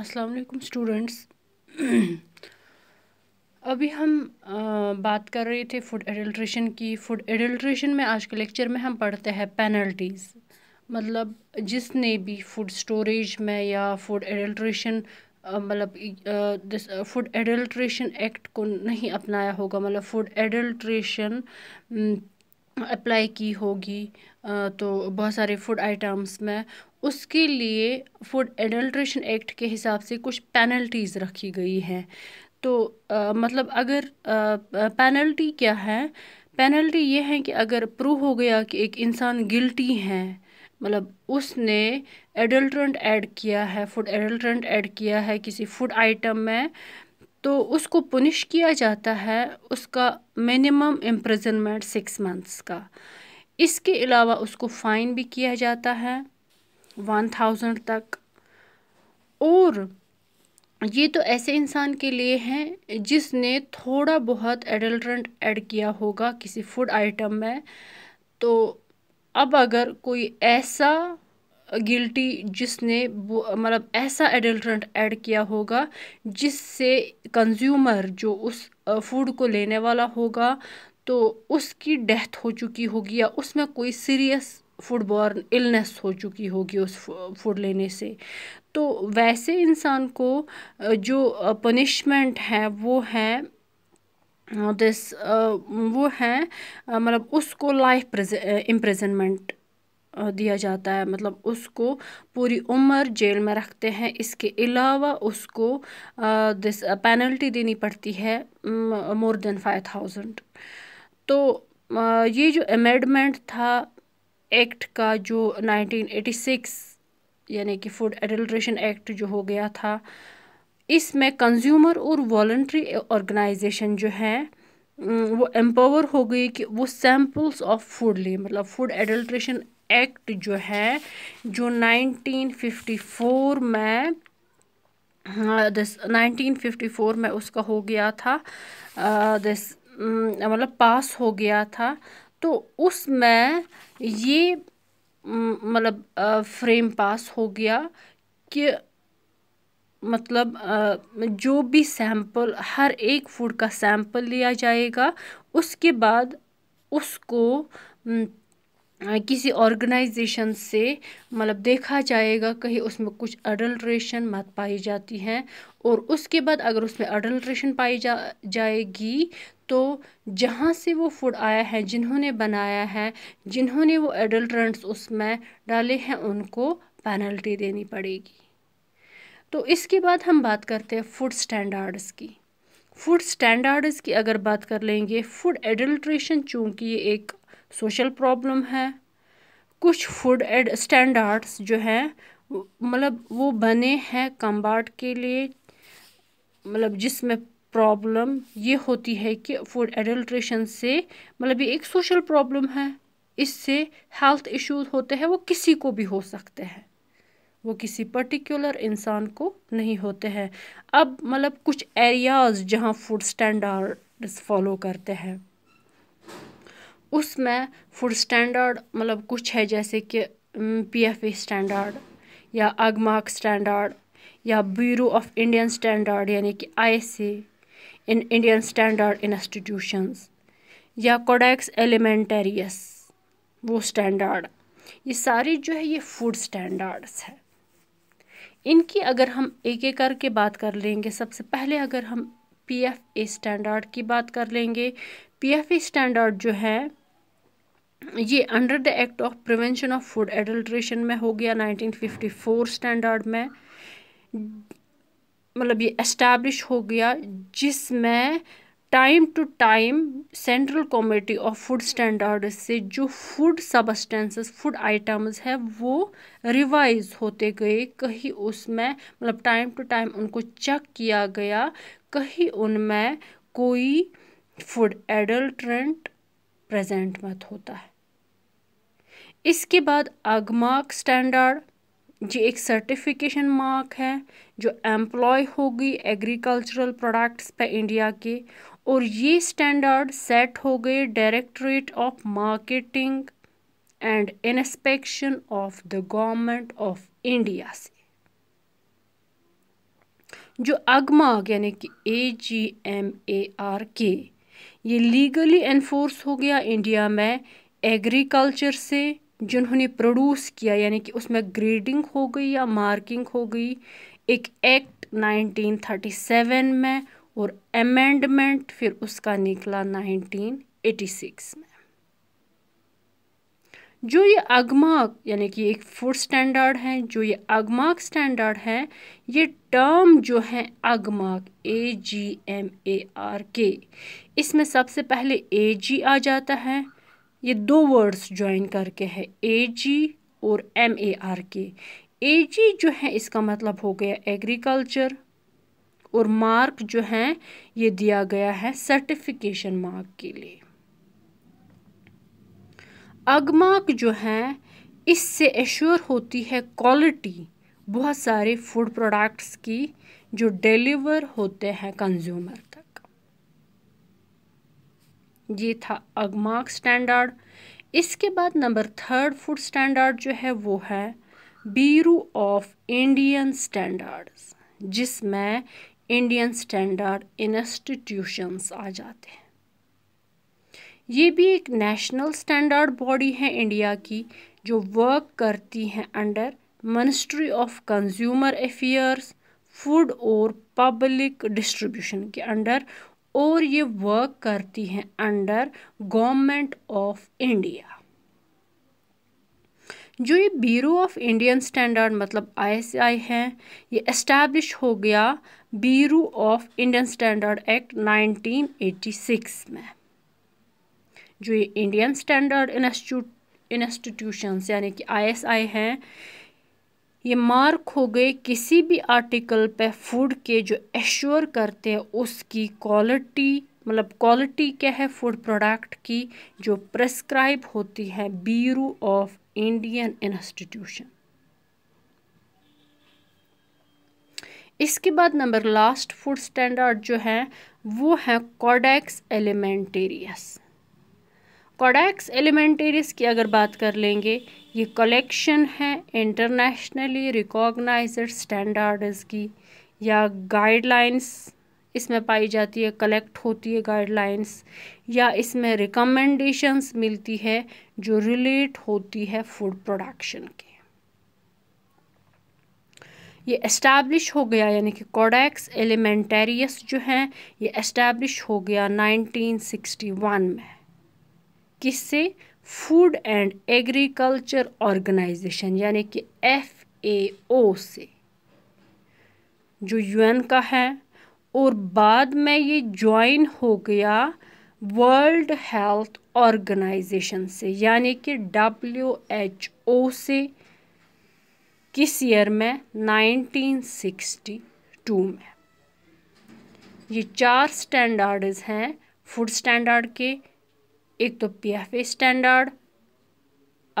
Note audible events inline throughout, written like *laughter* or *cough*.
अस्सलाम वालेकुम स्टूडेंट्स *clears throat* अभी हम आ, बात कर रहे थे फूड एडल्ट्रेशन की फूड एडल्ट्रेशन में आज के लेक्चर में हम पढ़ते हैं पेनल्टीज़ मतलब जिसने भी फूड स्टोरेज में या फूड एडल्ट्रेशन मतलब फूड एडल्ट्रेशन एक्ट को नहीं अपनाया होगा मतलब फूड एडल्ट्रेशन अप्लाई की होगी तो बहुत सारे फूड आइटम्स में उसके लिए फूड एडल्ट्रेशन एक्ट के हिसाब से कुछ पेनल्टीज़ रखी गई हैं तो आ, मतलब अगर पेनल्टी क्या है पेनल्टी ये है कि अगर प्रूव हो गया कि एक इंसान गिल्टी है मतलब उसने एडल्ट्रेंट ऐड किया है फूड एडल्ट्रेंट ऐड किया है किसी फूड आइटम में तो उसको पुनिश किया जाता है उसका मिनिमम इम्प्रजनमेंट सिक्स मंथ्स का इसके अलावा उसको फ़ाइन भी किया जाता है वन थाउजेंड तक और ये तो ऐसे इंसान के लिए हैं जिसने थोड़ा बहुत एडल्ट्रेंट ऐड किया होगा किसी फूड आइटम में तो अब अगर कोई ऐसा गिल्टी जिसने मतलब ऐसा एडल्ट्रेंट ऐड किया होगा जिससे कंज्यूमर जो उस फूड को लेने वाला होगा तो उसकी डेथ हो चुकी होगी या उसमें कोई सीरियस फूड बॉर्न इलनेस हो चुकी होगी उस फूड लेने से तो वैसे इंसान को जो पनिशमेंट है वो है दिस वो है मतलब उसको लाइफ इम्प्रजनमेंट दिया जाता है मतलब उसको पूरी उम्र जेल में रखते हैं इसके अलावा उसको दिस पेनल्टी देनी पड़ती है मोर देन फाइव थाउजेंड तो ये जो अमेंडमेंट था एक्ट का जो 1986 यानी कि फूड एडल्ट्रेशन एक्ट जो हो गया था इसमें कंज्यूमर और वॉल्ट्री ऑर्गेनाइजेशन जो हैं वो एम्पावर हो गई कि वो सैम्पल्स ऑफ फूड ले मतलब फूड एडल्ट्रेशन एक्ट जो है जो 1954 में हाँ, दिस 1954 में उसका हो गया था दिस मतलब पास हो गया था तो उसमें ये मतलब फ्रेम पास हो गया कि मतलब जो भी सैंपल हर एक फूड का सैंपल लिया जाएगा उसके बाद उसको किसी ऑर्गेनाइजेशन से मतलब देखा जाएगा कहीं उसमें कुछ अडल्ट्रेशन मत पाई जाती हैं और उसके बाद अगर उसमें अडल्ट्रेशन पाई जा जाएगी तो जहाँ से वो फूड आया है जिन्होंने बनाया है जिन्होंने वो एडल्ट्रेंट्स उसमें डाले हैं उनको पेनल्टी देनी पड़ेगी तो इसके बाद हम बात करते हैं फूड स्टैंडर्ड्स की फूड स्टैंडर्ड्स की अगर बात कर लेंगे फूड एडल्ट्रेशन चूँकि ये एक सोशल प्रॉब्लम है कुछ फूड एड स्टैंडर्ड्स जो हैं मतलब वो बने हैं कम्बाट के लिए मतलब जिसमें प्रॉब्लम ये होती है कि फूड एडल्ट्रेशन से मतलब ये एक सोशल प्रॉब्लम है इससे हेल्थ इश्यूज होते हैं वो किसी को भी हो सकते हैं वो किसी पर्टिकुलर इंसान को नहीं होते हैं अब मतलब कुछ एरियाज़ जहाँ फूड स्टैंडर्ड फॉलो करते हैं उसमें फूड स्टैंडर्ड मतलब कुछ है जैसे कि पी एफ ए स्टैंडर्ड या अगमार्क स्टैंडर्ड या ब्यूरो ऑफ इंडियन स्टैंडर्ड यानी कि I in Indian standard institutions या कोडेक्स एलिमेंटेरियस वो स्टैंडर्ड ये सारी जो है ये फूड स्टैंडर्ड्स है इनकी अगर हम एक एक करके बात कर लेंगे सबसे पहले अगर हम पी एफ ए स्टैंडर्ड की बात कर लेंगे पी एफ ए स्टैंडर्ड जो है ये under the act of prevention of food adulteration में हो गया 1954 स्टैंडर्ड में मतलब ये एस्टैब्लिश हो गया जिसमें time to time central committee of food standards से जो फूड सबस्टेंसेस फूड आइटम्स है वो रिवाइज होते गए कहीं उसमें मतलब टाइम टू टाइम उनको चेक किया गया कहीं उनमें कोई फूड एडल्ट्रेंट प्रेजेंट मत होता है इसके बाद अगमार्क स्टैंडर्ड ये एक सर्टिफिकेशन मार्क है जो एम्प्लॉय होगी एग्रीकल्चरल प्रोडक्ट्स पे इंडिया के और ये स्टैंडर्ड सेट हो गए directorate of marketing and inspection of the government of India से जो अगमाग यानी कि ए जी एम ए आर के ये लीगली एनफोर्स हो गया इंडिया में एग्रीकल्चर से जिन्होंने प्रोड्यूस किया यानी कि उसमें ग्रेडिंग हो गई या मार्किंग हो गई एक एक्ट 1937 में और अमेंडमेंट फिर उसका निकला 1986 में जो ये अगमाक यानी कि एक फूड स्टैंडर्ड है जो ये अगमाक स्टैंडर्ड है ये टर्म जो है अगमाक ए जी एम ए आर के इसमें सबसे पहले ए जी आ जाता है ये दो वर्ड्स ज्वाइन करके है ए जी और एम ए आर के ए जी जो है इसका मतलब हो गया एग्रीकल्चर और मार्क जो है ये दिया गया है सर्टिफिकेशन मार्क के लिए अगमार्क जो है इससे एश्योर होती है क्वालिटी बहुत सारे फूड प्रोडक्ट्स की जो डिलीवर होते हैं कंज्यूमर ये था अगमार्क स्टैंडर्ड इसके बाद नंबर थर्ड फूड स्टैंडर्ड जो है वो है बीरू ऑफ इंडियन स्टैंडर्ड्स जिसमें इंडियन स्टैंडर्ड इंस्टीट्यूशंस आ जाते हैं ये भी एक नेशनल स्टैंडर्ड बॉडी है इंडिया की जो वर्क करती हैं under ministry of consumer affairs food और पब्लिक डिस्ट्रीब्यूशन के अंडर और ये वर्क करती हैं अंडर गवर्नमेंट ऑफ इंडिया जो ये ब्यूरो ऑफ इंडियन स्टैंडर्ड मतलब आईएसआई हैं ये इस्टेब्लिश हो गया bureau of Indian standard act 1986 में जो ये इंडियन स्टैंडर्ड इंस्टीट्यूट इंस्टीट्यूशंस यानी कि आईएसआई हैं ये मार्क हो गए किसी भी आर्टिकल पे फूड के जो एश्योर करते हैं उसकी क्वालिटी मतलब क्वालिटी क्या है फूड प्रोडक्ट की जो प्रेस्क्राइब होती है ब्यूरो ऑफ इंडियन इंस्टीट्यूशन इसके बाद नंबर लास्ट फूड स्टैंडर्ड जो है वो है कॉडेक्स एलिमेंटेरियस कोडैक्स एलिमेंटेरिस की अगर बात कर लेंगे ये कलेक्शन है इंटरनेशनली रिकॉगनाइज स्टैंडर्ड्स की या गाइडलाइंस इसमें पाई जाती है कलेक्ट होती है गाइडलाइंस या इसमें रिकमेंडेशंस मिलती है जो रिलेट होती है फूड प्रोडक्शन के ये एस्टैब्लिश हो गया यानी कि कोडैक्स एलिमेंटेरियस जो हैं ये इस्टेब्लिश हो गया 1961 में किससे फूड एंड एग्रीकल्चर ऑर्गेनाइजेशन यानी कि एफ ए ओ से जो यूएन का है और बाद में ये ज्वाइन हो गया वर्ल्ड हेल्थ ऑर्गेनाइजेशन से यानी कि डब्ल्यू एच ओ से किस ईयर में 1962 में ये चार स्टैंडर्ड्स हैं फूड स्टैंडर्ड के एक तो P F A standard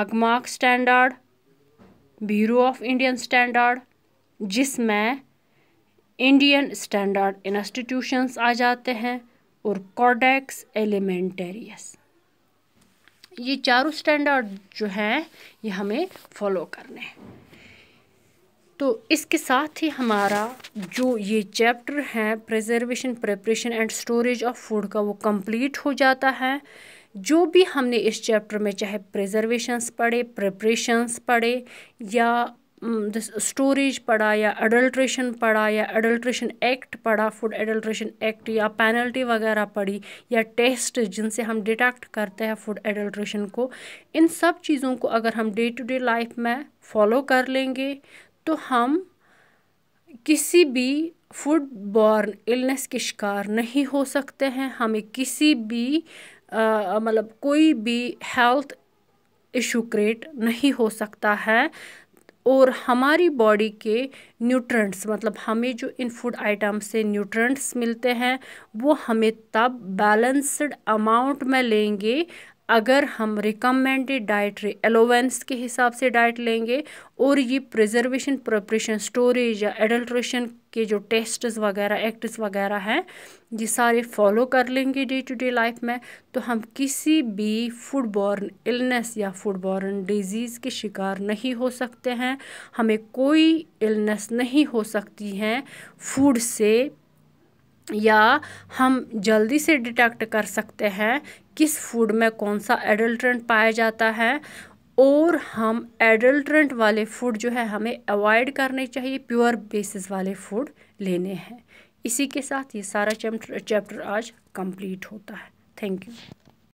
Agmark standard bureau of Indian standard जिसमें इंडियन स्टैंडर्ड इंस्टीट्यूशंस आ जाते हैं और कॉडेक्स एलिमेंटेरियस ये चारों स्टैंडर्ड जो हैं ये हमें फॉलो करने हैं तो इसके साथ ही हमारा जो ये चैप्टर है preservation preparation and storage of food का वो कंप्लीट हो जाता है जो भी हमने इस चैप्टर में चाहे प्रिजर्वेशंस पढ़े प्रिपरेशंस पढ़े या स्टोरेज पढ़ा या अडल्ट्रेशन पढ़ा या अडल्ट्रेशन एक्ट पढ़ा फूड एडल्ट्रेशन एक्ट या पेनल्टी वगैरह पढ़ी या टेस्ट जिनसे हम डिटेक्ट करते हैं फूड एडल्ट्रेशन को इन सब चीज़ों को अगर हम डे टू डे लाइफ में फॉलो कर लेंगे तो हम किसी भी फूड बॉर्न इलनेस के शिकार नहीं हो सकते हैं हमें किसी भी मतलब कोई भी हेल्थ इशू क्रिएट नहीं हो सकता है और हमारी बॉडी के न्यूट्रेंट्स मतलब हमें जो इन फूड आइटम से न्यूट्रेंट्स मिलते हैं वो हमें तब बैलेंसड अमाउंट में लेंगे अगर हम रिकमेंडेड डाइटरी एलोवेंस के हिसाब से डाइट लेंगे और ये प्रिजर्वेशन प्रपरेशन स्टोरेज या एडल्ट्रेशन के जो टेस्ट्स वगैरह एक्ट्स वगैरह हैं ये सारे फॉलो कर लेंगे डे टू डे लाइफ में तो हम किसी भी फूड बॉर्न इलनेस या फूड बॉर्न डिजीज़ के शिकार नहीं हो सकते हैं हमें कोई इलनेस नहीं हो सकती है फूड से या हम जल्दी से डिटेक्ट कर सकते हैं किस फूड में कौन सा एडल्ट्रेंट पाया जाता है और हम एडल्ट्रेंट वाले फूड जो है हमें अवॉइड करने चाहिए प्योर बेसिस वाले फूड लेने हैं इसी के साथ ये सारा चैप्टर आज कंप्लीट होता है थैंक यू